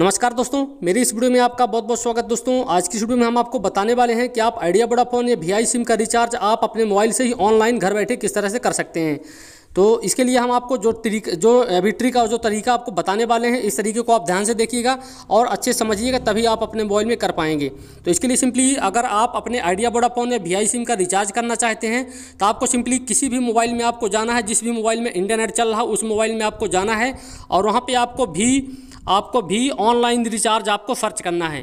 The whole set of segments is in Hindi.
नमस्कार दोस्तों मेरी इस वीडियो में आपका बहुत बहुत स्वागत दोस्तों आज की वीडियो में हम आपको बताने वाले हैं कि आप आइडिया वोडाफोन या वी सिम का रिचार्ज आप अपने मोबाइल से ही ऑनलाइन घर बैठे किस तरह से कर सकते हैं तो इसके लिए हम आपको जो ट्रिक जो अभी ट्रिक और जो तरीका आपको बताने वाले हैं इस तरीके को आप ध्यान से देखिएगा और अच्छे समझिएगा तभी आप अपने मोबाइल में कर पाएंगे तो इसके लिए सिंपली अगर आप अपने आइडिया वोडाफोन या वी सिम का रिचार्ज करना चाहते हैं तो आपको सिंपली किसी भी मोबाइल में आपको जाना है जिस भी मोबाइल में इंटरनेट चल रहा है उस मोबाइल में आपको जाना है और वहाँ पर आपको भी आपको भी ऑनलाइन रिचार्ज आपको सर्च करना है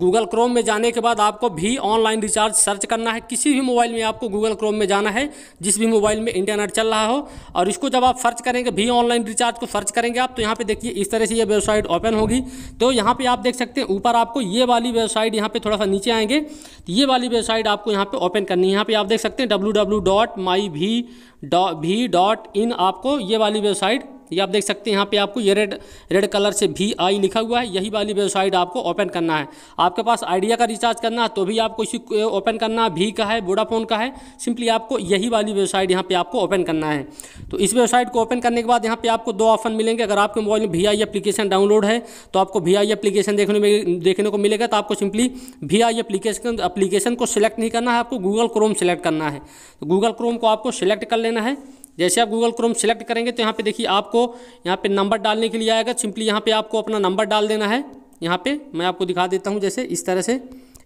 गूगल क्रोम में जाने के बाद आपको भी ऑनलाइन रिचार्ज सर्च करना है किसी भी मोबाइल में आपको गूगल क्रोम में जाना है जिस भी मोबाइल में इंटरनेट चल रहा हो और इसको जब आप सर्च करेंगे भी ऑनलाइन रिचार्ज को सर्च करेंगे आप तो यहाँ पे देखिए इस तरह से ये वेबसाइट ओपन होगी तो यहाँ पे आप देख सकते हैं ऊपर आपको ये वाली वेबसाइट यहाँ पर थोड़ा सा नीचे आएंगे तो ये वाली वेबसाइट आपको यहाँ पर ओपन करनी है यहाँ पर आप देख सकते हैं W W dot my dot in आपको ये वाली वेबसाइट तो ये आप देख सकते हैं यहाँ पे आपको ये रेड रेड कलर से भी आई लिखा हुआ है यही वाली वेबसाइट आपको ओपन करना है आपके पास आइडिया का रिचार्ज करना है तो भी आपको इसी ओपन करना है भी का है वोडाफोन का है सिंपली आपको यही वाली वेबसाइट यहाँ पर आपको ओपन करना है तो इस वेबसाइट को ओपन करने के बाद यहाँ पे आपको दो ऑप्शन मिलेंगे अगर आपके मोबाइल में वी एप्लीकेशन डाउनलोड है तो आपको वी एप्लीकेशन देखने में देखने को मिलेगा तो आपको सिंपली वी एप्लीकेशन एप्लीकेशन को सिलेक्ट नहीं करना है आपको गूगल क्रोम सेलेक्ट करना है तो गूगल क्रोम को आपको सिलेक्ट कर लेना है जैसे आप गूगल क्रोम सेलेक्ट करेंगे तो यहाँ पे देखिए आपको यहाँ पे नंबर डालने के लिए आएगा सिंपली यहाँ पे आपको अपना नंबर डाल देना है यहाँ पे मैं आपको दिखा देता हूँ जैसे इस तरह से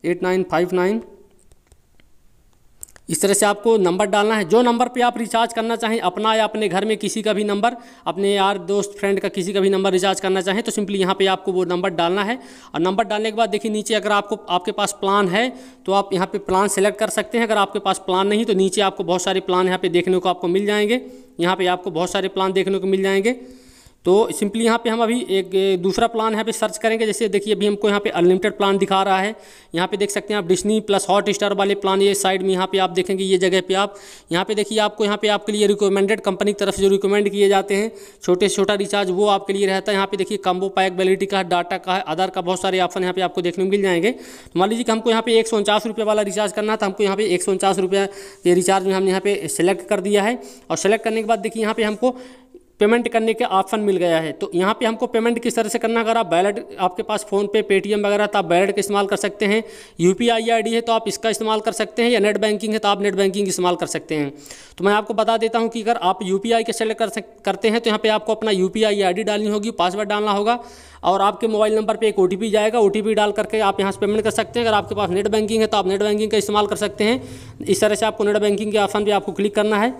एट नाइन फाइव नाइन इस तरह से आपको नंबर डालना है जो नंबर पे आप रिचार्ज करना चाहें अपना या अपने घर में किसी का भी नंबर अपने यार दोस्त फ्रेंड का किसी का भी नंबर रिचार्ज करना चाहें तो सिंपली यहाँ पे आपको वो नंबर डालना है और नंबर डालने के बाद देखिए नीचे अगर आपको आपके पास प्लान है तो आप यहाँ पर प्लान सेलेक्ट कर सकते हैं अगर आपके पास प्लान नहीं तो नीचे आपको बहुत सारे प्लान यहाँ पर देखने को आपको मिल जाएंगे यहाँ पर आपको बहुत सारे प्लान देखने को मिल जाएंगे तो सिंपली यहाँ पे हम अभी एक दूसरा प्लान यहाँ पे सर्च करेंगे जैसे देखिए अभी हमको यहाँ पे अनलिमिटेड प्लान दिखा रहा है यहाँ पे देख सकते हैं आप डिस्नी प्लस हॉट स्टार वाले प्लान ये साइड में यहाँ पे आप देखेंगे ये जगह पे आप यहाँ पे देखिए आपको यहाँ पे आपके लिए रिकमेंडेड कंपनी की तरफ जो रिकमेंड किए जाते हैं छोटे से छोटा रिचार्ज वो आपके लिए रहता है यहाँ पे देखिए कम्बो पैक वैलिटी का डाटा का है आधार का बहुत सारे ऑप्शन यहाँ पे आपको देखने को मिल जाएंगे मान लीजिए कि हमको यहाँ पे एक सौ उनचास रुपये वाला रिचार्ज करना था हमको यहाँ पे एक सौ उनचास रुपये के रिचार्ज में हमने यहाँ पे सेलेक्ट कर दिया है और सेलेक्ट करने के बाद देखिए यहाँ पे हमको पेमेंट करने के ऑप्शन मिल गया है तो यहाँ पे हमको पेमेंट किस तरह से करना अगर आप बैलेट आपके पास फ़ोनपे पेटीएम वगैरह तो आप बैलेट का इस्तेमाल कर सकते हैं यू पी है तो आप इसका इस्तेमाल कर सकते हैं या नेट बैंकिंग है तो आप नेट बैंकिंग इस्तेमाल कर सकते हैं तो मैं आपको बता देता हूँ कि अगर आप यू पी का सेलेक्ट कर सक करते हैं तो यहाँ पर आपको अपना यू पी आई डालनी होगी पासवर्ड डालना होगा और आपके मोबाइल नंबर पर एक ओ जाएगा ओ डाल करके आप यहाँ से पेमेंट कर सकते हैं अगर आपके पास नेट बैंकिंग है तो आप नेट बैंकिंग का इस्तेमाल कर सकते हैं इस तरह से आपको नेट बैंकिंग के ऑप्शन पर आपको क्लिक करना है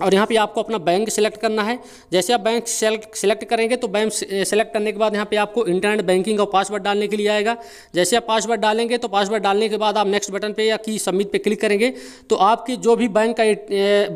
और यहाँ पे आपको अपना बैंक सेलेक्ट करना है जैसे आप बैंक सेलेक्ट करेंगे तो बैंक सेलेक्ट करने के बाद यहाँ पे आपको इंटरनेट बैंकिंग का पासवर्ड डालने के लिए आएगा जैसे आप पासवर्ड डालेंगे तो पासवर्ड डालने के बाद आप नेक्स्ट बटन पे या की सबमिट पे क्लिक करेंगे तो आपके जो भी बैंक का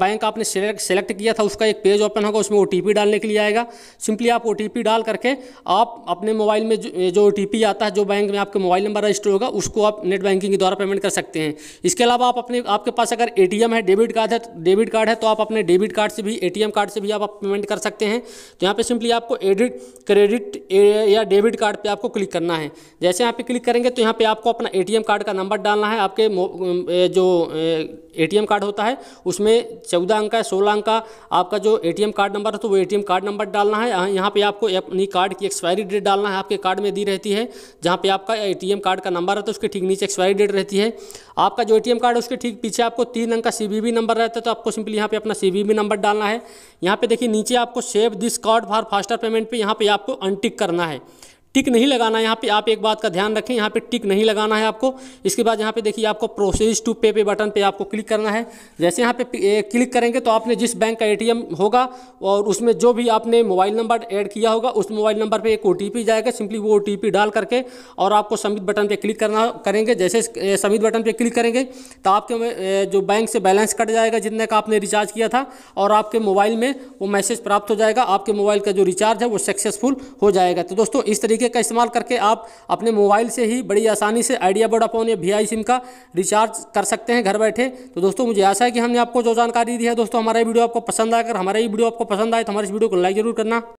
बैंक आपने सेलेक्ट सेलेक्ट किया था उसका एक पेज ओपन होगा उसमें ओ डालने के लिए आएगा सिंपली आप ओ डाल करके आप अपने मोबाइल में जो ओ आता है जो बैंक में आपके मोबाइल नंबर रजिस्टर होगा उसको आप नेट बैंकिंग के द्वारा पेमेंट कर सकते हैं इसके अलावा आप अपने आपके पास अगर ए है डेबिट कार्ड है डेबिट तो कार्ड है तो आप अपने डेबिट कार्ड से भी एटीएम कार्ड से भी आप, पेमेंट कर सकते हैं तो यहाँ पे सिंपली आपको एडिट क्रेडिट या डेबिट कार्ड पे आपको क्लिक करना है जैसे यहाँ पे क्लिक करेंगे तो यहाँ पे आपको अपना एटीएम कार्ड का नंबर डालना है आपके जो ए कार्ड होता है उसमें चौदह अंक का सोलह अंक का आपका जो ए कार्ड नंबर है तो वो ए कार्ड नंबर डालना है यहाँ पे आपको अपनी कार्ड की एक्सपायरी डेट डालना है आपके कार्ड में दी रहती है जहाँ पे आपका ए कार्ड का नंबर है तो उसके ठीक नीचे एक्सपायरी डेट रहती है आपका जो ए कार्ड है उसके ठीक पीछे आपको तीन अंक का सी नंबर रहता है तो आपको सिंपली यहाँ पे अपना सी भी नंबर डालना है यहाँ पे देखिए नीचे आपको save this card for faster payment पे यहाँ पे आपको अनटिक करना है टिक नहीं लगाना है यहाँ पे आप एक बात का ध्यान रखें यहाँ पे टिक नहीं लगाना है आपको इसके बाद यहाँ पे देखिए आपको प्रोसेस टू पे पे बटन पे आपको क्लिक करना है जैसे यहाँ पे क्लिक करेंगे तो आपने जिस बैंक का एटीएम होगा और उसमें जो भी आपने मोबाइल नंबर ऐड किया होगा उस मोबाइल नंबर पर एक ओ जाएगा सिंपली वो ओ डाल करके और आपको समित बटन पर क्लिक करना करेंगे जैसे समित बटन पर क्लिक करेंगे तो आपके जो बैंक से बैलेंस कट जाएगा जितने का आपने रिचार्ज किया था और आपके मोबाइल में वो मैसेज प्राप्त हो जाएगा आपके मोबाइल का जो रिचार्ज है वो सक्सेसफुल हो जाएगा तो दोस्तों इस तरीके तरीके का इस्तेमाल करके आप अपने मोबाइल से ही बड़ी आसानी से आइडिया वोडाफोन या वी सिम का रिचार्ज कर सकते हैं घर बैठे तो दोस्तों मुझे आशा है कि हमने आपको जो जानकारी दी है दोस्तों हमारा वीडियो आपको पसंद अगर हमारा ये वीडियो आपको पसंद आए तो हमारे इस वीडियो को लाइक जरूर करना